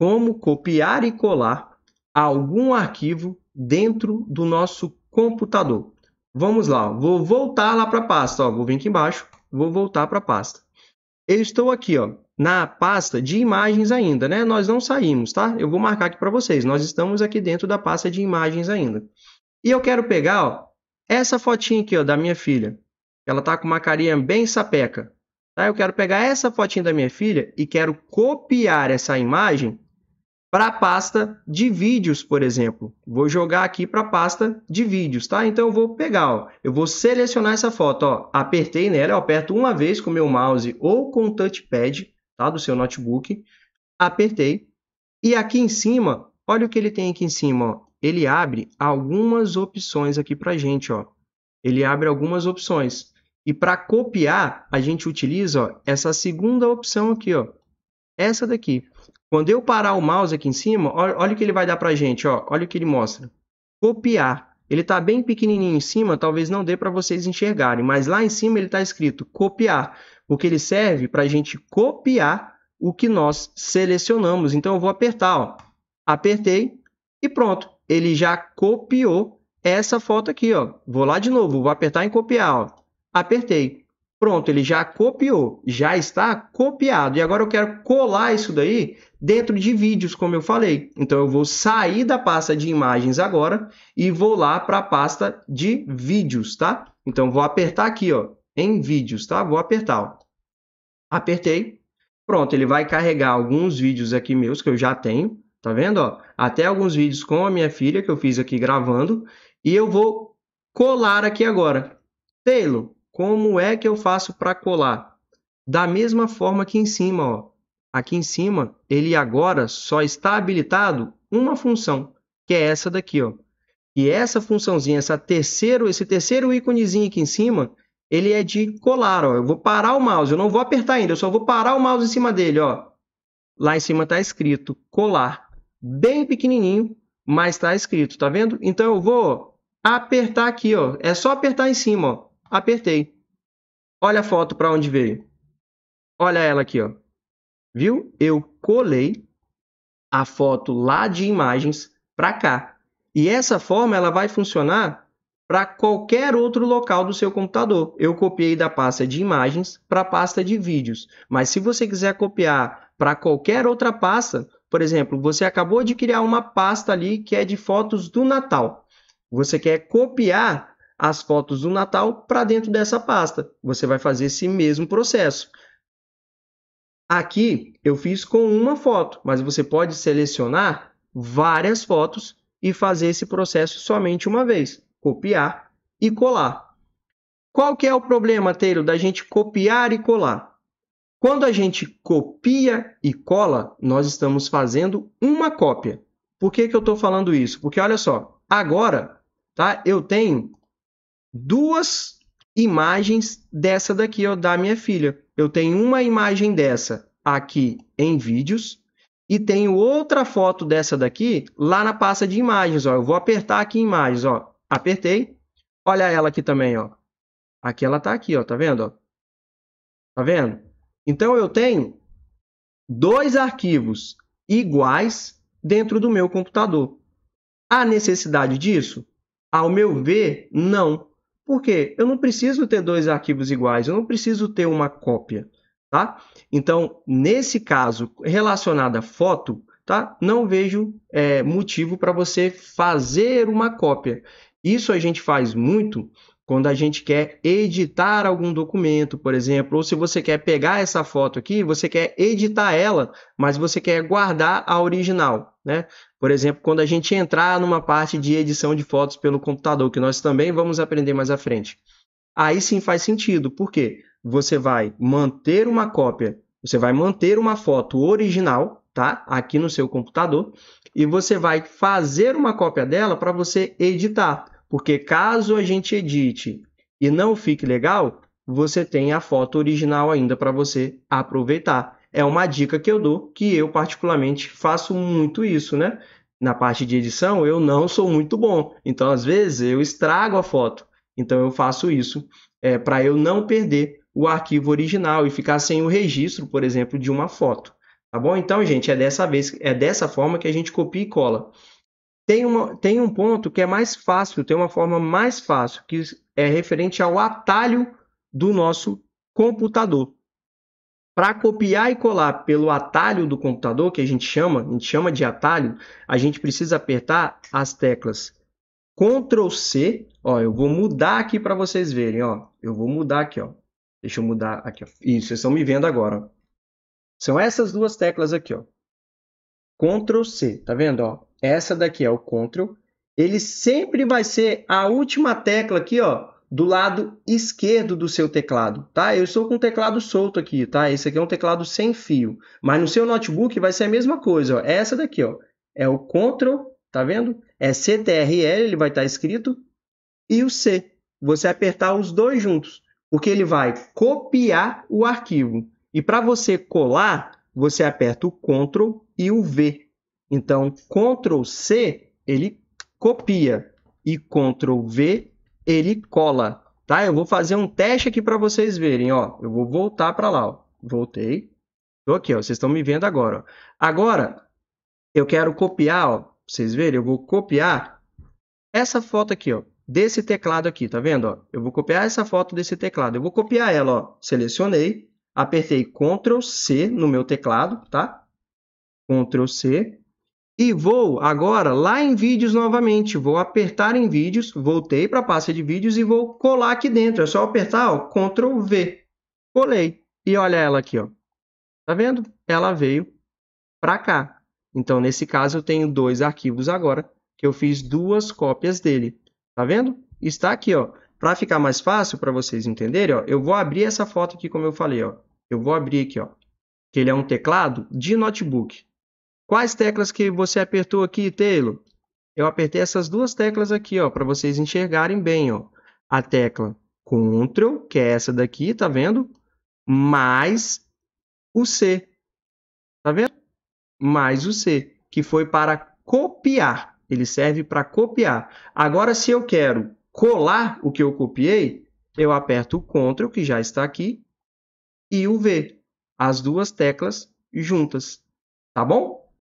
como copiar e colar algum arquivo dentro do nosso computador. Vamos lá, vou voltar lá para a pasta, ó, vou vir aqui embaixo, vou voltar para a pasta. Eu estou aqui, ó, na pasta de imagens ainda, né? Nós não saímos, tá? Eu vou marcar aqui para vocês. Nós estamos aqui dentro da pasta de imagens ainda. E eu quero pegar, ó, essa fotinha aqui, ó, da minha filha. Ela está com uma carinha bem sapeca. Tá? Eu quero pegar essa fotinha da minha filha e quero copiar essa imagem para a pasta de vídeos, por exemplo. Vou jogar aqui para a pasta de vídeos, tá? Então eu vou pegar, ó, eu vou selecionar essa foto, ó, apertei nela, eu aperto uma vez com o meu mouse ou com o touchpad, tá, do seu notebook, apertei. E aqui em cima, olha o que ele tem aqui em cima, ó. Ele abre algumas opções aqui a gente, ó. Ele abre algumas opções. E para copiar, a gente utiliza ó, essa segunda opção aqui, ó, essa daqui. Quando eu parar o mouse aqui em cima, olha, olha o que ele vai dar para a gente, ó, olha o que ele mostra. Copiar. Ele está bem pequenininho em cima, talvez não dê para vocês enxergarem, mas lá em cima ele está escrito copiar, porque ele serve para a gente copiar o que nós selecionamos. Então eu vou apertar, ó. apertei e pronto. Ele já copiou essa foto aqui. Ó. Vou lá de novo, vou apertar em copiar. Ó. Apertei. Pronto, ele já copiou, já está copiado. E agora eu quero colar isso daí dentro de vídeos, como eu falei. Então eu vou sair da pasta de imagens agora e vou lá para a pasta de vídeos, tá? Então vou apertar aqui, ó, em vídeos, tá? Vou apertar, ó. Apertei. Pronto, ele vai carregar alguns vídeos aqui meus que eu já tenho, tá vendo, ó? Até alguns vídeos com a minha filha que eu fiz aqui gravando, e eu vou colar aqui agora. Taylor, como é que eu faço para colar? Da mesma forma que em cima, ó. Aqui em cima, ele agora só está habilitado uma função, que é essa daqui, ó. E essa funçãozinha, essa terceiro, esse terceiro íconezinho aqui em cima, ele é de colar, ó. Eu vou parar o mouse, eu não vou apertar ainda, eu só vou parar o mouse em cima dele, ó. Lá em cima está escrito colar, bem pequenininho, mas está escrito, tá vendo? Então eu vou apertar aqui, ó. É só apertar em cima, ó. Apertei. Olha a foto para onde veio. Olha ela aqui, ó. Viu? Eu colei a foto lá de imagens para cá. E essa forma ela vai funcionar para qualquer outro local do seu computador. Eu copiei da pasta de imagens para a pasta de vídeos. Mas se você quiser copiar para qualquer outra pasta, por exemplo, você acabou de criar uma pasta ali que é de fotos do Natal. Você quer copiar as fotos do Natal para dentro dessa pasta. Você vai fazer esse mesmo processo. Aqui eu fiz com uma foto, mas você pode selecionar várias fotos e fazer esse processo somente uma vez. Copiar e colar. Qual que é o problema, Teiro, da gente copiar e colar? Quando a gente copia e cola, nós estamos fazendo uma cópia. Por que, que eu estou falando isso? Porque olha só, agora tá, eu tenho duas imagens dessa daqui, ó, da minha filha. Eu tenho uma imagem dessa aqui em vídeos e tenho outra foto dessa daqui lá na pasta de imagens, ó. Eu vou apertar aqui em imagens, ó. Apertei. Olha ela aqui também, ó. Aqui ela tá aqui, ó, tá vendo, ó? Tá vendo? Então eu tenho dois arquivos iguais dentro do meu computador. Há necessidade disso? Ao meu ver, não. Por quê? Eu não preciso ter dois arquivos iguais, eu não preciso ter uma cópia, tá? Então, nesse caso, relacionado à foto, tá? Não vejo é, motivo para você fazer uma cópia. Isso a gente faz muito quando a gente quer editar algum documento, por exemplo, ou se você quer pegar essa foto aqui, você quer editar ela, mas você quer guardar a original. Né? Por exemplo, quando a gente entrar numa parte de edição de fotos pelo computador, que nós também vamos aprender mais à frente. Aí sim faz sentido, porque você vai manter uma cópia, você vai manter uma foto original, tá? Aqui no seu computador, e você vai fazer uma cópia dela para você editar, porque caso a gente edite e não fique legal, você tem a foto original ainda para você aproveitar é uma dica que eu dou, que eu particularmente faço muito isso, né? Na parte de edição, eu não sou muito bom. Então, às vezes, eu estrago a foto. Então, eu faço isso é, eh, para eu não perder o arquivo original e ficar sem o registro, por exemplo, de uma foto. Tá bom? Então, gente, é dessa vez, é dessa forma que a gente copia e cola. Tem, uma, tem um ponto que é mais fácil, tem uma forma mais fácil, que é referente ao atalho do nosso computador. Para copiar e colar pelo atalho do computador, que a gente chama, a gente chama de atalho, a gente precisa apertar as teclas Ctrl C, ó, eu vou mudar aqui para vocês verem, ó. Eu vou mudar aqui, ó. Deixa eu mudar aqui, ó. Isso, vocês estão me vendo agora. Ó. São essas duas teclas aqui, ó. Ctrl C, tá vendo, ó? Essa daqui é o Ctrl. Ele sempre vai ser a última tecla aqui, ó, do lado esquerdo do seu teclado, tá? Eu estou com o teclado solto aqui, tá? Esse aqui é um teclado sem fio, mas no seu notebook vai ser a mesma coisa, ó. Essa daqui, ó, é o Ctrl, tá vendo? É CTRL, ele vai estar tá escrito e o C. Você apertar os dois juntos, porque ele vai copiar o arquivo. E para você colar, você aperta o Ctrl e o V. Então, Ctrl C, ele copia e Ctrl V ele cola, tá? Eu vou fazer um teste aqui para vocês verem, ó. Eu vou voltar para lá, ó. Voltei. Tô aqui, ó. Vocês estão me vendo agora, ó. Agora, eu quero copiar, ó. vocês verem, eu vou copiar essa foto aqui, ó. Desse teclado aqui, tá vendo, ó? Eu vou copiar essa foto desse teclado. Eu vou copiar ela, ó. Selecionei, apertei Ctrl C no meu teclado, tá? Ctrl C, e vou agora lá em vídeos novamente. Vou apertar em vídeos, voltei para a pasta de vídeos e vou colar aqui dentro. É só apertar ó, Ctrl V. Colei. E olha ela aqui, ó. Tá vendo? Ela veio para cá. Então, nesse caso, eu tenho dois arquivos agora, que eu fiz duas cópias dele. Tá vendo? Está aqui, ó. Para ficar mais fácil para vocês entenderem, ó, eu vou abrir essa foto aqui como eu falei, ó. Eu vou abrir aqui, ó. Que ele é um teclado de notebook. Quais teclas que você apertou aqui, Taylor? Eu apertei essas duas teclas aqui, ó, para vocês enxergarem bem, ó. A tecla Ctrl, que é essa daqui, tá vendo? Mais o C. Tá vendo? Mais o C, que foi para copiar. Ele serve para copiar. Agora, se eu quero colar o que eu copiei, eu aperto o Ctrl, que já está aqui, e o V. As duas teclas juntas. Tá bom?